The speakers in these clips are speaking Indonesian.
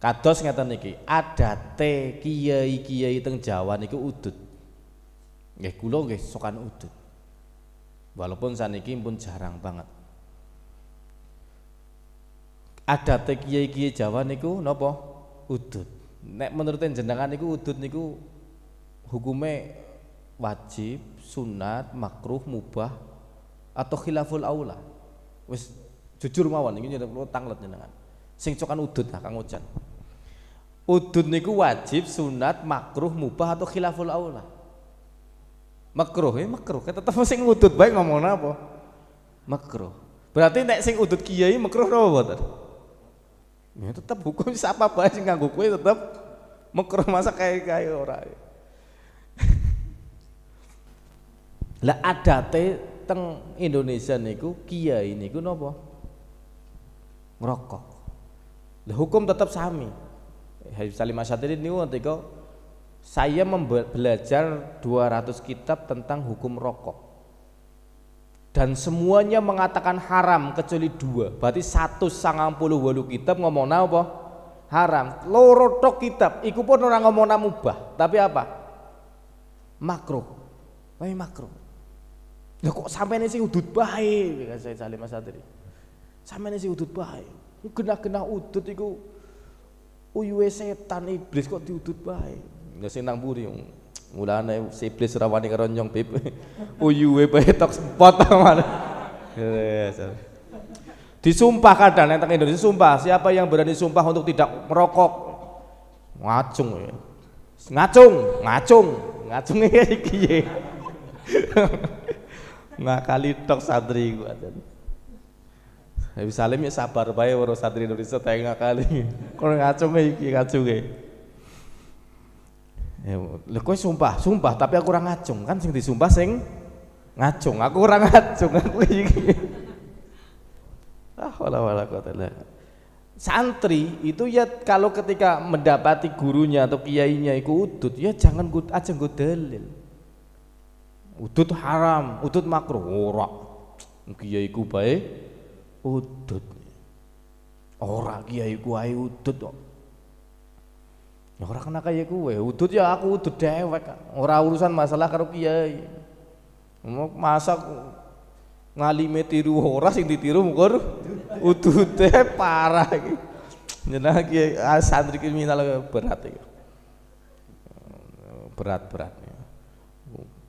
Kados ngeten niki, adate kiai-kiai teng Jawa niku udut. Nggih kula nggih sokan udut. Walaupun saniki pun jarang banget. Adate kiai-kiai Jawa niku nopo? Udut. Nek menurut jenengan niku udut niku hukume wajib, sunat, makruh, mubah atau khilaful aula. Wis jujur mawon iki nyuwun tanglet jenengan. Sing cokan udut lah Kang Ojan. Udud niku wajib, sunat, makruh, mubah atau khilaful aula. Makruh, ya makruh. Kita tetap sing udud baik ngomong apa? Makruh. Berarti nek sing udud kiai makruh napa boten? Ya tetap hukum siapa bae sing ganggu kuwi tetap makruh masa kayak kaya ora. Ya? Lah adate teng Indonesia niku kiai niku napa? Ngerokok. Lah hukum tetap sami. Habib Salim Asyatiri ini ketika saya belajar 200 kitab tentang hukum rokok dan semuanya mengatakan haram kecuali dua berarti satu sangang puluh walu kitab ngomong apa haram lorotok kitab iku pun orang ngomong mubah tapi apa makro tapi makro? ya kok sampai ini sih udut baik saya salim mas sampai ini sih udut baik genah-genah udut itu uyuwe setan iblis kok diudut bae ya sing nang mburi mulane si iblis ora wani karo nyong pip uyuwe bae tok spot aman disumpah kadang yang Indonesia sumpah siapa yang berani sumpah untuk tidak merokok ngacung ya ngacung ngacung ngacung iki ya. ngakali tok santri gua Habis Salim ya sabar baik waro santri Indonesia tengah kali. Kono ngacung iki ngacunge. nge ya, lho sumpah, sumpah tapi aku kurang ngacung. Kan sing disumpah sing ngacung. Aku kurang ngacung aku iki. Ah wala wala quwata Santri itu ya kalau ketika mendapati gurunya atau kiainya itu udut, ya jangan gut aja gue dalil. Udut haram, udut makruh. Ora. Kiai ku baik udut ora kiai ae udut kok ora kena kaya kuwe udut ya aku udut dewek ora urusan masalah karo kiai masa ngalime tiru ora sing ditiru utut udute parah iki jenah kiai ah, santri kriminal berat iki berat berat ya.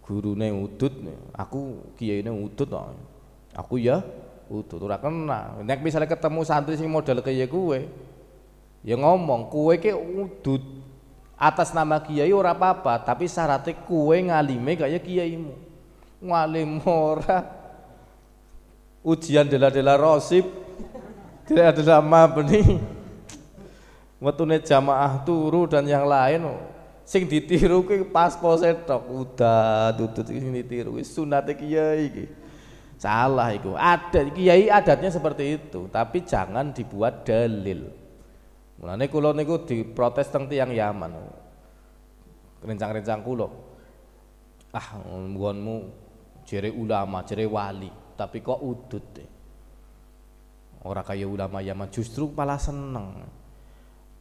gurune udut aku kiyaine udut aku ya udut ora kena nek misalnya ketemu santri sing model kaya kuwe ya ngomong kue ke udut atas nama kiai ora apa-apa tapi syaratnya kue ngalime kaya kiaimu ngalim ora ujian dela-dela rosip, tidak ada lama benih wetune jamaah turu dan yang lain sing ditiru ke pas setok udah tutut sing ditiru sunate kiai iki Salah itu. ada kiai adatnya seperti itu, tapi jangan dibuat dalil. Mulane kula niku diprotes teng tiyang Yaman. Rencang-rencang kula. Ah, nggonmu jere ulama, jere wali, tapi kok udut. Deh. Orang kaya ulama Yaman justru malah seneng.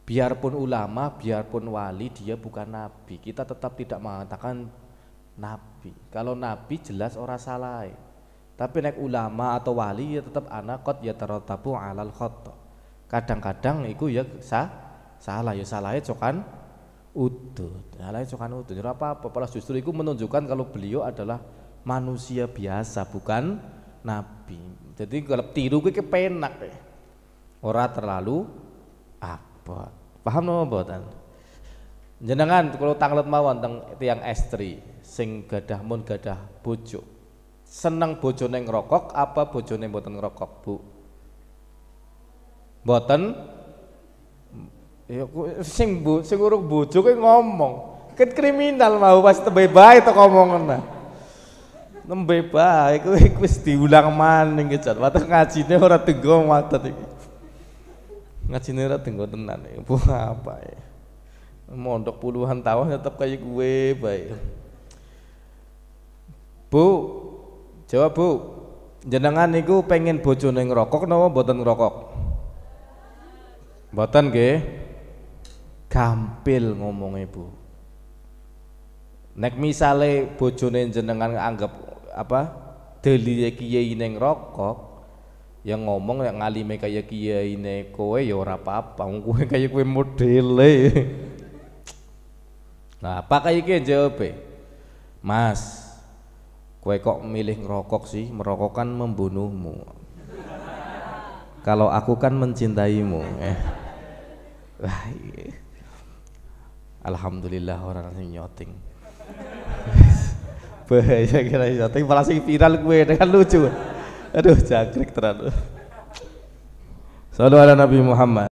Biarpun ulama, biarpun wali dia bukan nabi. Kita tetap tidak mengatakan nabi. Kalau nabi jelas orang salah. E. Tapi naik ulama atau wali ya tetap anak kot ya tarotabu alal khoto. Kadang-kadang itu ya sah salah ya salah itu kan utuh. Salah itu kan utuh. Ya apa apa Palas justru itu menunjukkan kalau beliau adalah manusia biasa bukan nabi. Jadi kalau tiru gue kepenak deh. Ora terlalu apa. Paham no buatan Jenengan kalau tanglet mawon teng tiang estri sing gadah mun gadah bujuk seneng bojone ngerokok apa bojone mboten ngerokok bu mboten ya sing bu sing urung bojo kuwi ngomong ket kriminal mau pas tembe bae to ngomong nembe bae kuwi wis diulang maning iki jan wae ngajine ora tenggo watet iki ngajine ora tenggo tenan bu apa ya mondok puluhan tahun tetap kayak gue baik bu Jawab Bu, jenengan niku pengen bojone ngerokok napa Boten ngerokok? Boten nggih. Gampil ngomong ibu. Nek misale bojone jenengan anggap apa deliye kiai ning rokok, yang ngomong yang ngalime kaya kiai ne kowe ya ora apa-apa wong kowe kaya kowe modele nah apa kaya iki jawab Mas Kue kok milih ngerokok sih, merokok kan membunuhmu. Kalau aku kan mencintaimu. Eh. Iya. Alhamdulillah orang sing nyoting. Bahaya kira nyoting, malah sing viral kue dengan lucu. Aduh, jangkrik terlalu. Salam Nabi Muhammad.